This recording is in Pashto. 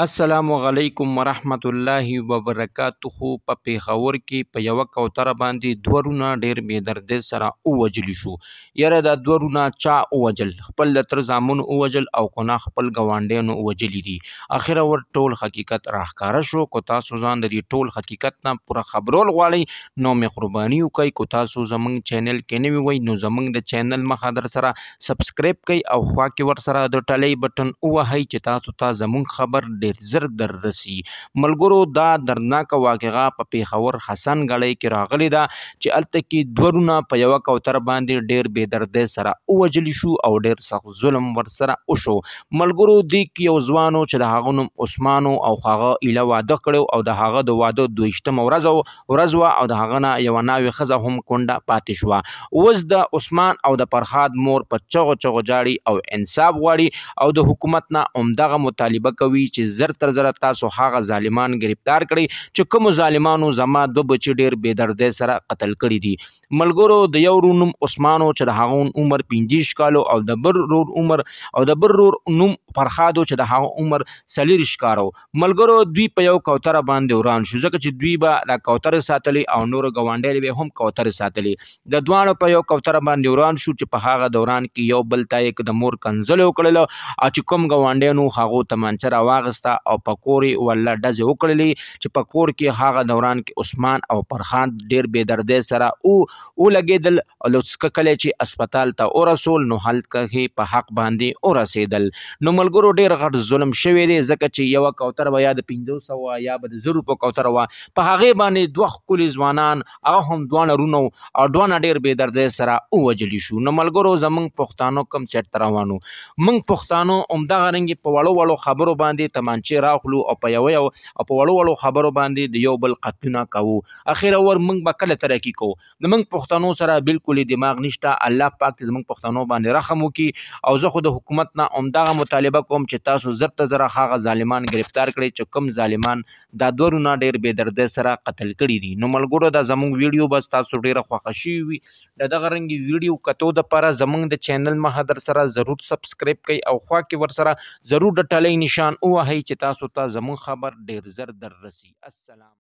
السلام علیکم ورحمت الله وبرکاتہ په پیښور کې په یو کوتر باندې دورونه ډیر بې دردې سره اوجل شو یره دا دورونه چا اوجل خپل تر زامن اوجل او کنا خپل گواندین اوجل دي اخر ور ټول حقیقت راهکار شو کو تاسو ځان د ټول حقیقت نه پوره خبرول غواړي نو می قرباني وکي کو تاسو زمنګ چینل کې نه وي نو زمنګ د چینل مخه در سره سبسکرایب کړئ او خوا کې ور سره د ټلې بٹن وهي چې تاسو ته زمنګ خبر دی ډیر زر در رسی ملګرو دا درناک واقعا په پیښور حسن غړی کې راغلی دا چې الته کې دورونه په یو کوتر باندې ډیر بې دردۍ سره اوجل شو او ډیر سخت ظلم ور سره وشو ملګرو دی کې یو ځوانو چې د هغه نوم عثمانو او خاغه اله واده کړو او د هغه د واده دویشتم ورځ ورځ او د هغه نه یو ناوي خزه هم کونډه پاتې شو وز د عثمان او د فرهاد مور په چغو چغو جاړي او انصاف غواړي او د حکومت نه عمدغه مطالبه کوي چې زر تر زر تاسو هغه ظالمان گرفتار کړئ چې کوم ظالمانو زما د بچی ډیر بې دردۍ سره قتل کړي دي ملګرو د یو ورور نوم عثمانو چې د هغه عمر 25 کالو او د بر ورور عمر او د بر ورور نوم فرخادو چې د هغه عمر 40 کارو ملګرو دوی په یو کوتره باندې وران شو ځکه چې دوی به د کوتره ساتلی او نور غونډې به هم کوتره ساتلی د دوانو په یو کوتره باندې وران شو چې په هغه دوران کې یو بل ته یک د مور کنزل وکړل او چې کوم غونډې نو هغه تمنچر واغست ناسته او پکوري ولا ډز وکړلې چې پکور کې هاغه دوران کې عثمان او پرخان ډیر بے دردې سره او او لګیدل او لڅکلې چې اسپیټال ته او رسول نو حل کې په حق باندې او رسیدل نو ملګرو ډیر غټ ظلم شوی دی ځکه چې یو کوتر بیا د 1500 یا به زرو په کوتر وا په هغه باندې دوه خولي ځوانان هغه هم دوه رونو او دوه ډیر بے دردې سره او وجلی شو نو ملګرو زمنګ پښتانو کم چټ روانو منګ پښتانو عمده غرنګ په وړو وړو خبرو باندې تمان تانچې راخلو او په یو یو او په وړو وړو خبرو باندې د یو بل قتلونه کوو اخیره ور موږ به کله تر کې کوو د موږ پښتنو سره بالکل دماغ نشته الله پاک دې موږ پښتنو باندې رحم وکړي او زه خو د حکومت نه عمدغه مطالبه کوم چې تاسو زرت زره خاغه ظالمان گرفتار کړئ چې کم ظالمان دا دورونه ډیر بے دردۍ سره قتل کړي دي نو ملګرو دا زموږ ویډیو بس تاسو ډیره خوښه شي وي د دغه رنګي ویډیو کتو د لپاره زموږ د چینل مهدر سره ضرور سبسکرایب کړئ او خوا کې ور سره ضرور د ټلې نشان ووهئ چې تاسو ته زموږ خبر ډیر زر در رسي السلام